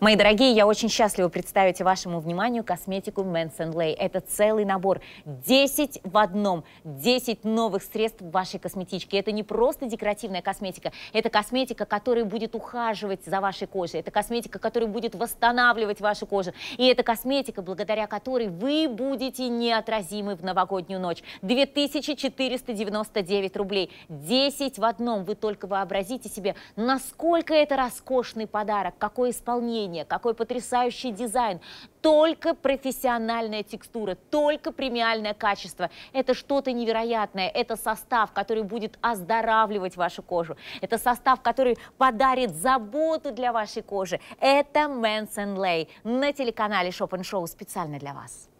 Мои дорогие, я очень счастлива представить вашему вниманию косметику Men's Lay. Это целый набор, 10 в одном, 10 новых средств вашей косметички. Это не просто декоративная косметика, это косметика, которая будет ухаживать за вашей кожей, это косметика, которая будет восстанавливать вашу кожу, и это косметика, благодаря которой вы будете неотразимы в новогоднюю ночь. 2499 рублей, 10 в одном. Вы только вообразите себе, насколько это роскошный подарок, какое исполнение оформление, какой потрясающий дизайн. Только профессиональная текстура, только премиальное качество. Это что-то невероятное. Это состав, который будет оздоравливать вашу кожу. Это состав, который подарит заботу для вашей кожи. Это Мэнс Лей на телеканале Шоп Шоу специально для вас.